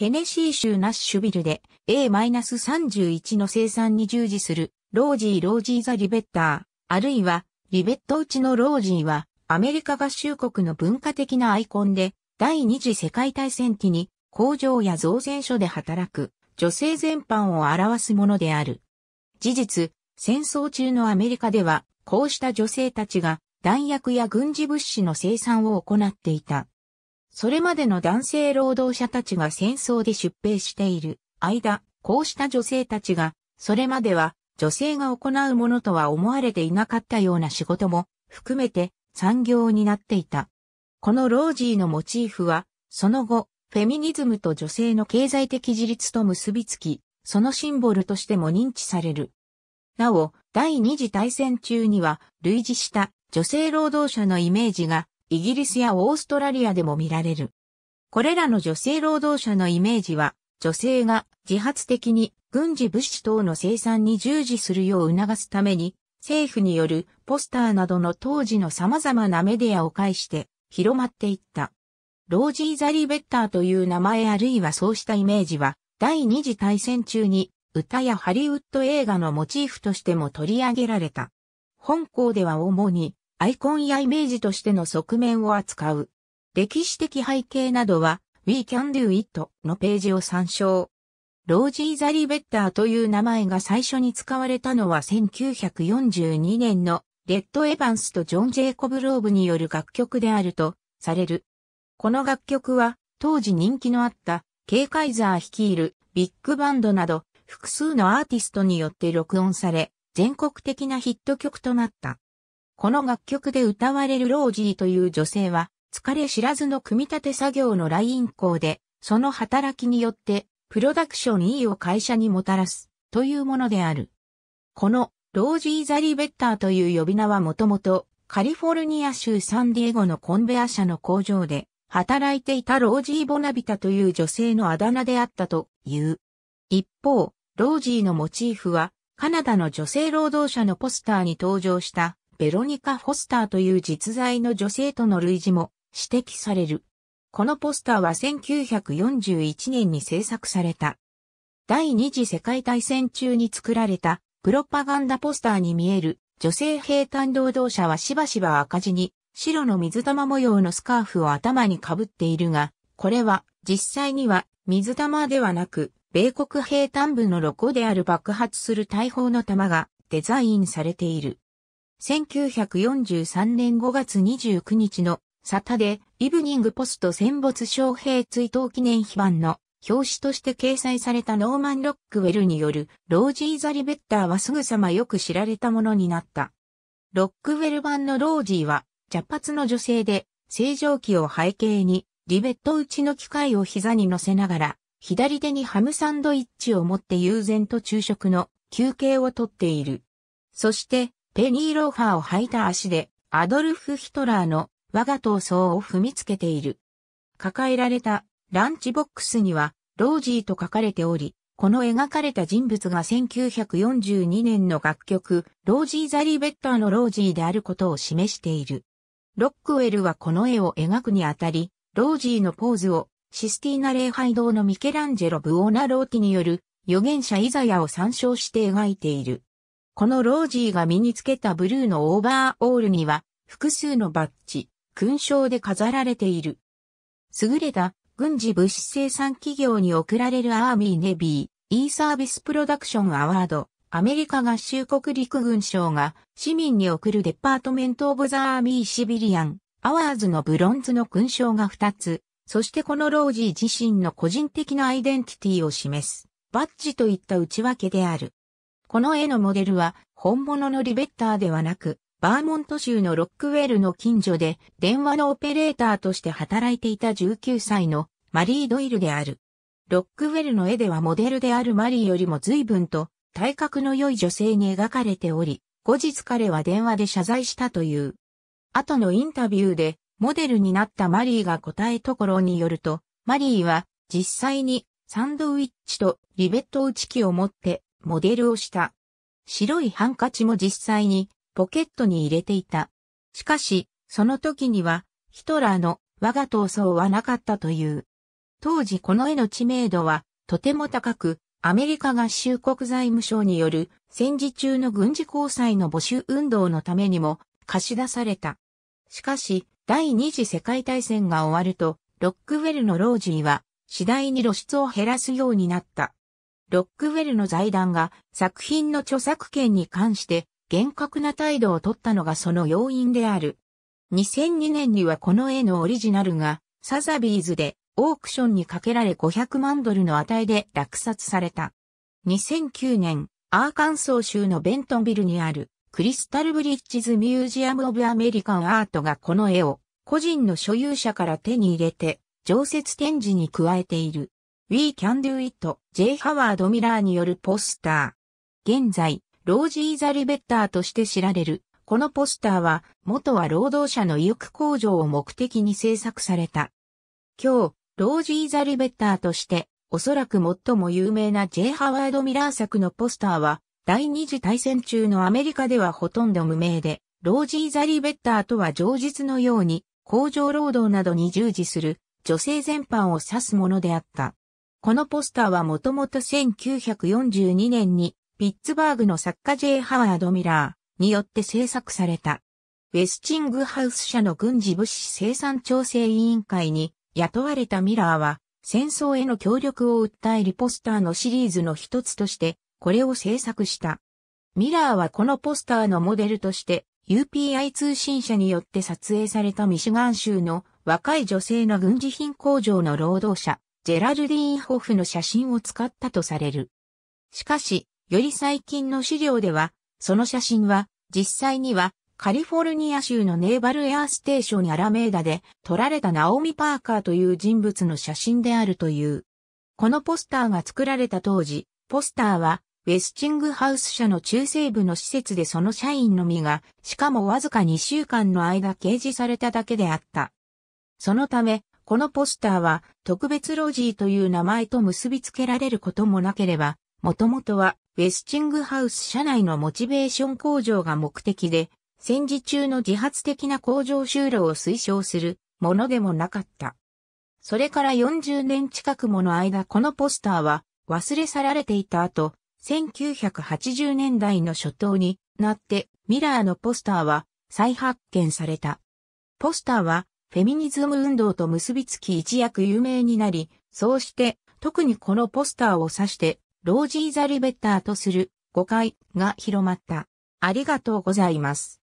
テネシー州ナッシュビルで A-31 の生産に従事するロージーロージーザリベッター、あるいはリベットうちのロージーはアメリカ合衆国の文化的なアイコンで第二次世界大戦期に工場や造船所で働く女性全般を表すものである。事実、戦争中のアメリカではこうした女性たちが弾薬や軍事物資の生産を行っていた。それまでの男性労働者たちが戦争で出兵している間、こうした女性たちが、それまでは女性が行うものとは思われていなかったような仕事も含めて産業になっていた。このロージーのモチーフは、その後、フェミニズムと女性の経済的自立と結びつき、そのシンボルとしても認知される。なお、第二次大戦中には、類似した女性労働者のイメージがイギリスやオーストラリアでも見られる。これらの女性労働者のイメージは、女性が自発的に軍事物資等の生産に従事するよう促すために、政府によるポスターなどの当時の様々なメディアを介して広まっていった。ロージー・ザリ・ベッターという名前あるいはそうしたイメージは、第二次大戦中に歌やハリウッド映画のモチーフとしても取り上げられた。本校では主にアイコンやイメージとしての側面を扱う。歴史的背景などは We Can Do It のページを参照。ロージー・ザリベッターという名前が最初に使われたのは1942年のレッド・エヴァンスとジョン・ジェイコブ・ローブによる楽曲であるとされる。この楽曲は当時人気のあったケイ・カイザー率いるビッグバンドなど複数のアーティストによって録音され全国的なヒット曲となった。この楽曲で歌われるロージーという女性は、疲れ知らずの組み立て作業のライン校で、その働きによって、プロダクション E を会社にもたらす、というものである。この、ロージー・ザ・リベッターという呼び名はもともと、カリフォルニア州サンディエゴのコンベア社の工場で、働いていたロージー・ボナビタという女性のあだ名であったという。一方、ロージーのモチーフは、カナダの女性労働者のポスターに登場したベロニカ・フォスターという実在の女性との類似も指摘される。このポスターは1941年に制作された。第二次世界大戦中に作られたプロパガンダポスターに見える女性兵隊労働者はしばしば赤字に白の水玉模様のスカーフを頭にかぶっているが、これは実際には水玉ではなく、米国兵端部のロゴである爆発する大砲の弾がデザインされている。1943年5月29日のサタデイブニングポスト戦没将兵追悼記念碑版の表紙として掲載されたノーマン・ロックウェルによるロージー・ザ・リベッターはすぐさまよく知られたものになった。ロックウェル版のロージーは茶髪の女性で正常期を背景にリベット打ちの機械を膝に乗せながら左手にハムサンドイッチを持って悠然と昼食の休憩をとっている。そしてペニーローファーを履いた足で、アドルフ・ヒトラーの我が闘争を踏みつけている。抱えられたランチボックスには、ロージーと書かれており、この描かれた人物が1942年の楽曲、ロージー・ザ・リベッターのロージーであることを示している。ロックウェルはこの絵を描くにあたり、ロージーのポーズを、システィーナ礼拝堂のミケランジェロ・ブオーナ・ローティによる、預言者イザヤを参照して描いている。このロージーが身につけたブルーのオーバーオールには複数のバッジ、勲章で飾られている。優れた軍事物資生産企業に贈られるアーミーネビー、e サービスプロダクションアワード、アメリカ合衆国陸軍省が市民に贈るデパートメントオブザアーミーシビリアン、アワーズのブロンズの勲章が2つ、そしてこのロージー自身の個人的なアイデンティティを示す、バッジといった内訳である。この絵のモデルは本物のリベッターではなく、バーモント州のロックウェルの近所で電話のオペレーターとして働いていた19歳のマリー・ドイルである。ロックウェルの絵ではモデルであるマリーよりも随分と体格の良い女性に描かれており、後日彼は電話で謝罪したという。後のインタビューでモデルになったマリーが答えところによると、マリーは実際にサンドウィッチとリベット打ち機を持ってモデルをした。白いハンカチも実際にポケットに入れていた。しかし、その時にはヒトラーの我が闘争はなかったという。当時この絵の知名度はとても高く、アメリカ合衆国財務省による戦時中の軍事交際の募集運動のためにも貸し出された。しかし、第二次世界大戦が終わると、ロックウェルのロージーは次第に露出を減らすようになった。ロックウェルの財団が作品の著作権に関して厳格な態度をとったのがその要因である。2002年にはこの絵のオリジナルがサザビーズでオークションにかけられ500万ドルの値で落札された。2009年、アーカンソー州のベントンビルにあるクリスタルブリッジズミュージアム・オブ・アメリカン・アートがこの絵を個人の所有者から手に入れて常設展示に加えている。We Can Do It、J. ハワード・ミラーによるポスター。現在、ロージー・ザ・リベッターとして知られる。このポスターは、元は労働者の意欲向上を目的に制作された。今日、ロージー・ザ・リベッターとして、おそらく最も有名な J. ハワード・ミラー作のポスターは、第二次大戦中のアメリカではほとんど無名で、ロージー・ザ・リベッターとは常日のように、工場労働などに従事する女性全般を指すものであった。このポスターはもともと1942年にピッツバーグの作家 J. ハワード・ミラーによって制作された。ウェスチングハウス社の軍事物資生産調整委員会に雇われたミラーは戦争への協力を訴えるポスターのシリーズの一つとしてこれを制作した。ミラーはこのポスターのモデルとして UPI 通信社によって撮影されたミシガン州の若い女性の軍事品工場の労働者ジェラルディーン・ホフの写真を使ったとされる。しかし、より最近の資料では、その写真は、実際には、カリフォルニア州のネーバルエアーステーションアラメーダで撮られたナオミ・パーカーという人物の写真であるという。このポスターが作られた当時、ポスターはウェスチングハウス社の中西部の施設でその社員のみが、しかもわずか2週間の間掲示されただけであった。そのため、このポスターは特別ロジーという名前と結びつけられることもなければ、もともとはウェスチングハウス社内のモチベーション向上が目的で、戦時中の自発的な工場就労を推奨するものでもなかった。それから40年近くもの間このポスターは忘れ去られていた後、1980年代の初頭になってミラーのポスターは再発見された。ポスターはフェミニズム運動と結びつき一躍有名になり、そうして、特にこのポスターを指して、ロージー・ザ・リベッターとする誤解が広まった。ありがとうございます。